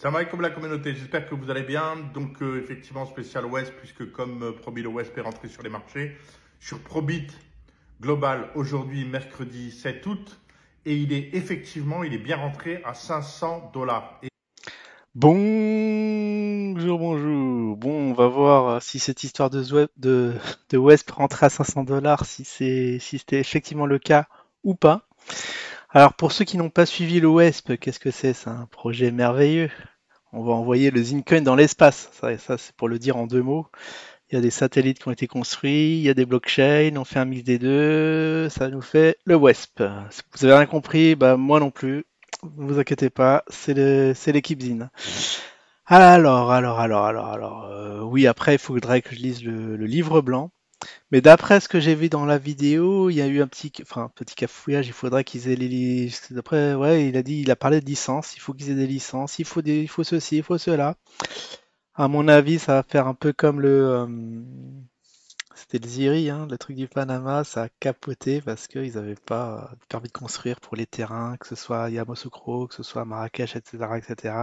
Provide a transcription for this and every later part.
Salam alaikum la communauté, j'espère que vous allez bien. Donc euh, effectivement spécial Ouest puisque comme euh, Probit OSP est rentré sur les marchés sur Probit Global aujourd'hui mercredi 7 août et il est effectivement il est bien rentré à 500 dollars. Et... Bonjour, bonjour. Bon, on va voir euh, si cette histoire de, West de, rentre à 500 dollars, si c'était si effectivement le cas ou pas. Alors pour ceux qui n'ont pas suivi le WESP, qu'est-ce que c'est C'est un projet merveilleux. On va envoyer le Zincoin dans l'espace. Ça, c'est pour le dire en deux mots. Il y a des satellites qui ont été construits, il y a des blockchains, on fait un mix des deux, ça nous fait le WESP. vous avez rien compris, bah moi non plus. Ne vous inquiétez pas, c'est l'équipe Zin. Alors, alors, alors, alors, alors. Euh, oui, après, il faudrait que je lise le livre blanc. Mais d'après ce que j'ai vu dans la vidéo, il y a eu un petit, enfin, un petit cafouillage. Il faudrait qu'ils aient les. D'après, ouais, il a dit, il a parlé de licences. Il faut qu'ils aient des licences. Il faut des, il faut ceci, il faut cela. À mon avis, ça va faire un peu comme le. Euh, c'était le Ziri, hein, le truc du Panama. Ça a capoté parce qu'ils n'avaient pas de permis de construire pour les terrains, que ce soit Yamoussoukro, que ce soit Marrakech, etc., etc.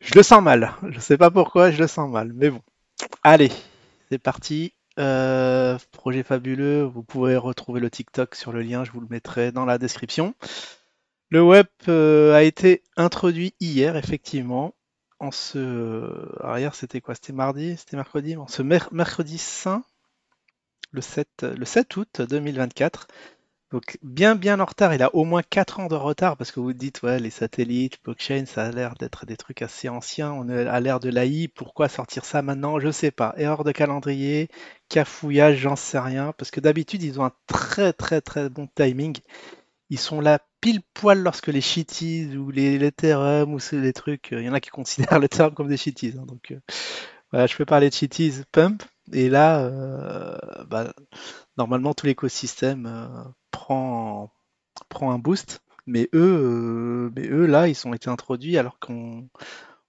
Je le sens mal. Je ne sais pas pourquoi, je le sens mal. Mais bon. Allez, c'est parti. Euh, projet fabuleux, vous pouvez retrouver le TikTok sur le lien, je vous le mettrai dans la description. Le web euh, a été introduit hier, effectivement. En ce. hier, c'était quoi C'était mardi C'était mercredi En ce mercredi saint, le 7 août 2024. Donc bien bien en retard, il a au moins 4 ans de retard parce que vous dites ouais les satellites, blockchain, ça a l'air d'être des trucs assez anciens, on a l'air de l'AI, pourquoi sortir ça maintenant, je sais pas. Erreur de calendrier, cafouillage, j'en sais rien, parce que d'habitude ils ont un très très très bon timing. Ils sont là pile poil lorsque les shitties ou les Ethereum, ou les trucs, euh, il y en a qui considèrent le terme comme des shitties, hein. donc euh, voilà, je peux parler de shitties pump, et là euh, bah, normalement tout l'écosystème prend, prend un boost. Mais eux, euh, mais eux, là, ils ont été introduits alors qu'on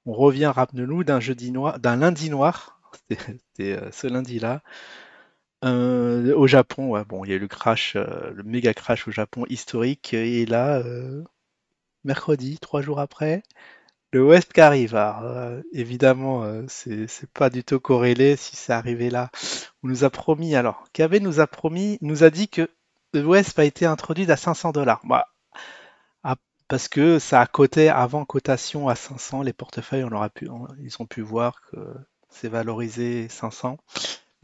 revient, rapne nous d'un jeudi noir, d'un lundi noir. C'était euh, ce lundi-là. Euh, au Japon, bon, il y a eu le crash, le méga crash au Japon historique, et là, mercredi, trois jours après, le West qui arrive. Alors, évidemment, c'est pas du tout corrélé si c'est arrivé là. On nous a promis, alors, Kaveh nous a promis, nous a dit que de a été introduite à 500 dollars. Bah, ah, parce que ça a coté avant cotation à 500 les portefeuilles, on leur pu, ils ont pu voir que c'est valorisé 500.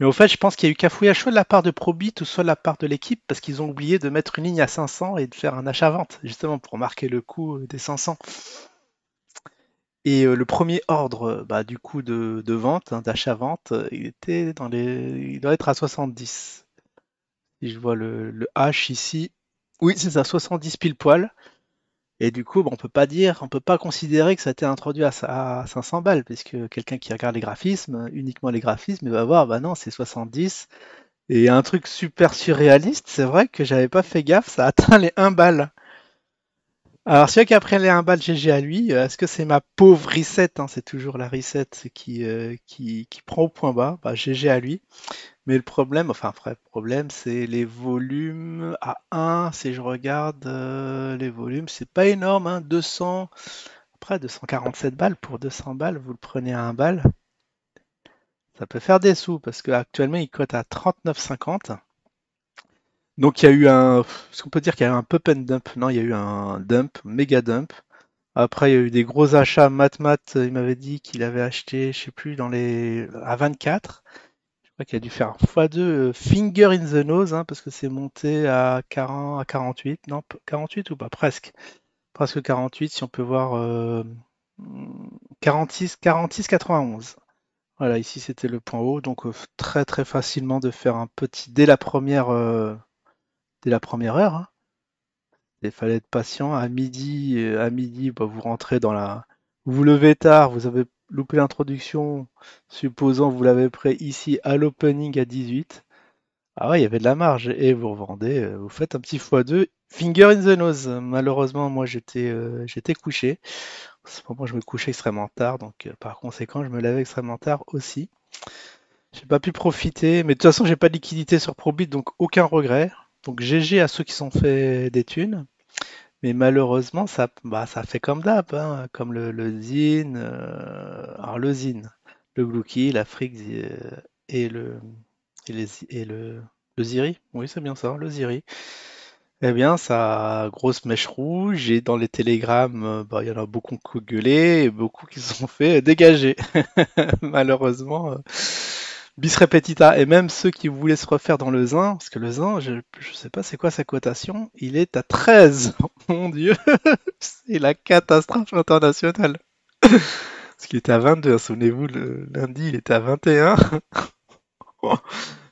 Mais au fait, je pense qu'il y a eu cafouillage soit de la part de Probit ou soit de la part de l'équipe parce qu'ils ont oublié de mettre une ligne à 500 et de faire un achat-vente justement pour marquer le coût des 500. Et euh, le premier ordre bah, du coup de, vente, hein, d'achat-vente, euh, il était dans les, il doit être à 70 je vois le, H ici, oui, c'est ça, 70 pile poil. Et du coup, bah, on peut pas dire, on peut pas considérer que ça a été introduit à, 500 balles, puisque quelqu'un qui regarde les graphismes, uniquement les graphismes, il va voir, bah non, c'est 70. Et un truc super surréaliste, c'est vrai que j'avais pas fait gaffe, ça atteint les 1 balles. Alors, celui qui pris les 1 balles GG à lui, euh, est-ce que c'est ma pauvre reset hein, C'est toujours la reset qui, euh, qui, qui, prend au point bas. Bah, GG à lui. Mais le problème, enfin, vrai problème, c'est les volumes à 1. Si je regarde euh, les volumes, c'est pas énorme. Hein, 200, après 247 balles. Pour 200 balles, vous le prenez à 1 balle. Ça peut faire des sous parce qu'actuellement, il cote à 39,50. Donc il y a eu un, ce qu'on peut dire qu'il y a eu un peu and dump. Non, il y a eu un dump, méga dump. Après, il y a eu des gros achats. MatMat, euh, il m'avait dit qu'il avait acheté, je sais plus, dans les à 24. Je crois qu'il a dû faire x2 euh, finger in the nose, hein, parce que c'est monté à 40, à 48. Non, 48 ou pas Presque. Presque 48, si on peut voir. 46, 46, 91. Voilà, ici c'était le point haut, donc euh, très très facilement de faire un petit, dès la première la première heure. Hein. Il fallait être patient. À midi, euh, à midi, bah, vous rentrez dans la. Vous levez tard, vous avez loupé l'introduction, supposant vous l'avez prêt ici à l'opening à 18. Ah ouais, il y avait de la marge et vous revendez, euh, vous faites un petit x2. Finger in the nose. Malheureusement, moi j'étais euh, j'étais couché. Pour moi, je me couchais extrêmement tard, donc par conséquent, je me lève extrêmement tard aussi. J'ai pas pu profiter, mais de toute façon, j'ai pas de liquidité sur Probit, donc aucun regret. Donc GG à ceux qui sont fait des thunes. Mais malheureusement, ça, bah, ça fait comme d'hab, hein, comme le, Zin, Zine, euh, le Zine, le Glouki, l'Afrique euh, et le et, et le, Ziri. Oui, c'est bien ça, le Ziri. Eh bien, ça grosse mèche rouge et dans les télégrammes, euh, bah, il y en a beaucoup qui ont gueulé et beaucoup qui se sont fait dégager. malheureusement bis repetita. Et même ceux qui voulaient se refaire dans le zin, parce que le zin, je ne sais pas c'est quoi sa cotation, il est à 13. Mon dieu, c'est la catastrophe internationale. parce qu'il était à 22, hein, souvenez-vous, le lundi, il était à 21.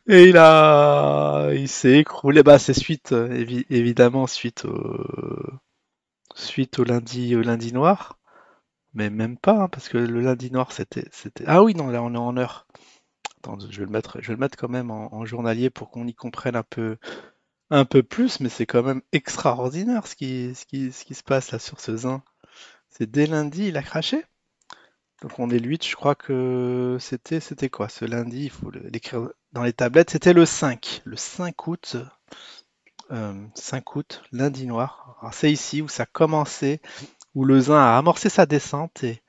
Et il a, il s'est écroulé. Bah, c'est suite, évidemment, suite au, suite au lundi, au lundi noir. Mais même pas, hein, parce que le lundi noir, c'était, c'était. Ah oui, non, là, on est en heure je vais le mettre, quand même en, journalier pour qu'on y comprenne un peu, un peu plus, mais c'est quand même extraordinaire ce qui, se passe là sur ce zin. C'est dès lundi, il a craché. Donc on est le 8, je crois que c'était c'était quoi ce lundi, il faut l'écrire dans les tablettes, c'était le 5, le 5 août. 5 euh, août, lundi noir. C'est ici où ça a commencé, où le Zin a amorcé sa descente et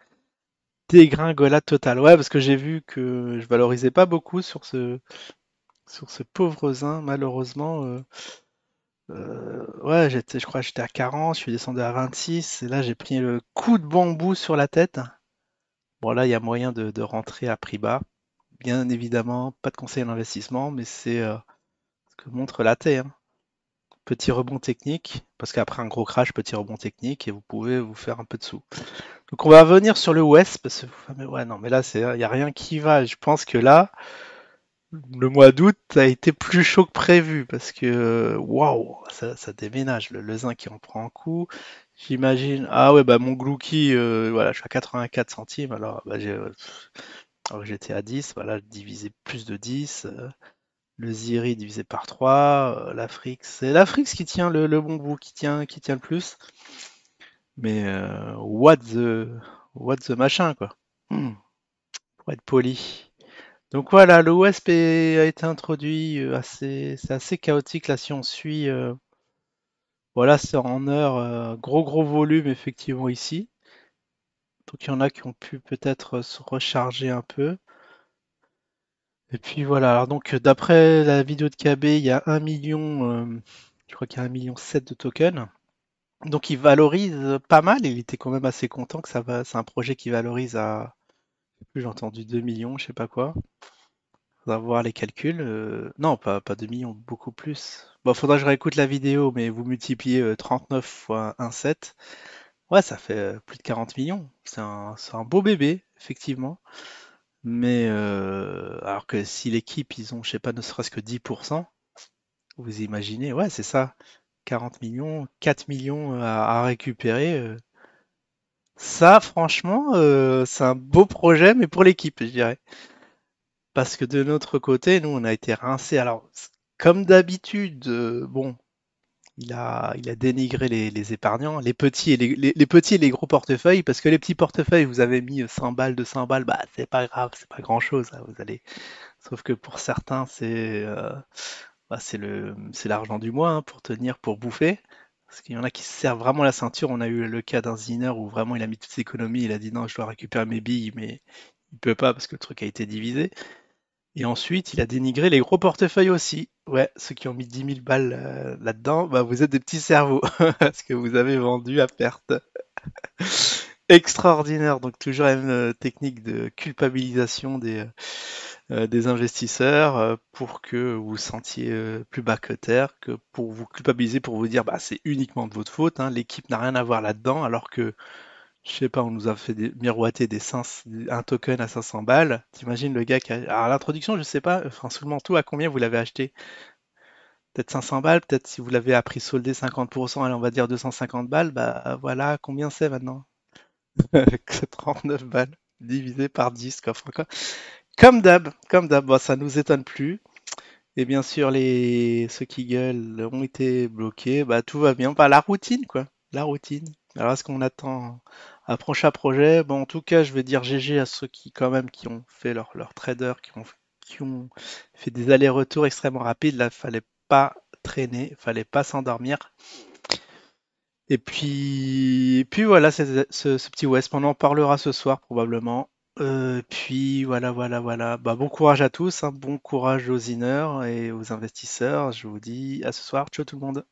dégringolade totale. Ouais, parce que j'ai vu que je valorisais pas beaucoup sur ce, sur ce pauvre zin, malheureusement. Euh, euh, ouais, j'étais, je crois que j'étais à 40, je suis descendu à 26, et là j'ai pris le coup de bambou sur la tête. Bon, là, il y a moyen de, rentrer à prix bas. Bien évidemment, pas de conseil d'investissement, mais c'est euh, ce que montre la T. Hein. Petit rebond technique, parce qu'après un gros crash, petit rebond technique, et vous pouvez vous faire un peu de sous. Donc on va revenir sur le West parce que ouais non mais là c'est il y a rien qui va. Je pense que là le mois d'août a été plus chaud que prévu parce que waouh ça, déménage le Lezin qui en prend un coup. J'imagine ah ouais bah mon glouki euh, voilà je suis à 84 centimes alors bah, euh, j'étais à 10, voilà, divisé plus de 10, euh, le Ziri divisé par 3, l'Afrique, c'est l'Afrique qui tient le, bon bout, qui tient, qui tient le plus. Mais euh, what the what the machin quoi. Hmm. Pour être poli. Donc voilà, le OSP a été introduit, euh, assez, c'est assez chaotique là si on suit. Euh, voilà, c'est en heure, gros gros volume effectivement ici. Donc il y en a qui ont pu peut-être se recharger un peu. Et puis voilà, alors donc d'après la vidéo de KB, il y a 1 million, je crois qu'il y a 1 million 7 de tokens donc il valorise pas mal. Il était quand même assez content que ça va. C'est un projet qui valorise à plus j'ai entendu 2 millions, je sais pas quoi. va voir les calculs. Euh, non, pas, pas 2 millions, beaucoup plus. Bon, faudra que je réécoute la vidéo, mais vous multipliez 39 euh, fois 1,7. Ouais, ça fait euh, plus de 40 millions. C'est un, un, beau bébé, effectivement. Mais alors que si l'équipe, ils ont, je sais pas, ne serait-ce que 10%, vous imaginez, ouais, c'est ça. 40 millions, 4 millions à, récupérer. Euh. Ça, franchement, euh, c'est un beau projet, mais pour l'équipe, je dirais. Parce que de notre côté, nous, on a été rincés. Alors, comme d'habitude, euh, bon, il a, il a dénigré les, épargnants, les petits, et les, petits les gros portefeuilles, parce que les petits portefeuilles, vous avez mis 100 balles, de 100 balles, bah, c'est pas grave, c'est pas grand chose. Hein, vous allez... Sauf que pour certains, c'est. Bah, c'est l'argent du mois hein, pour tenir, pour bouffer. Parce qu'il y en a qui se servent vraiment la ceinture. On a eu le cas d'un zinner où vraiment il a mis toutes ses économies, il a dit non, je dois récupérer mes billes, mais il peut pas parce que le truc a été divisé. Et ensuite, il a dénigré les gros portefeuilles aussi. Ouais, ceux qui ont mis 10 000 balles euh, là-dedans, bah, vous êtes des petits cerveaux parce que vous avez vendu à perte. Extraordinaire. Donc toujours la même euh, technique de culpabilisation des, euh, euh, des investisseurs euh, pour que vous sentiez euh, plus bas que terre, pour vous culpabiliser, pour vous dire bah, c'est uniquement de votre faute, hein. l'équipe n'a rien à voir là-dedans, alors que je sais pas, on nous a fait miroiter des un token à 500 balles. T'imagines le gars qui a. Alors, l'introduction, je sais pas, enfin, sous le à combien vous l'avez acheté Peut-être 500 balles, peut-être si vous l'avez appris soldé 50%, allez, on va dire 250 balles, bah voilà, combien c'est maintenant 39 balles divisé par 10, quoi. quoi. Comme d'hab, comme d'hab, bah, ça nous étonne plus. Et bien sûr, les ceux qui gueulent ont été bloqués. Bah, tout va bien. Bah, la routine, quoi. La routine. Alors, est-ce qu'on attend un prochain projet Bon, en tout cas, je vais dire GG à ceux qui, quand même, qui ont fait leur, leur trader, qui ont, qui ont fait des allers-retours extrêmement rapides. Là, fallait pas traîner, fallait pas s'endormir. Et puis, puis voilà, ce, petit West. On en parlera ce soir probablement. Euh, puis voilà, voilà, voilà. Bah, bon courage à tous, hein. bon courage aux ineurs et aux investisseurs. Je vous dis à ce soir. Ciao tout le monde.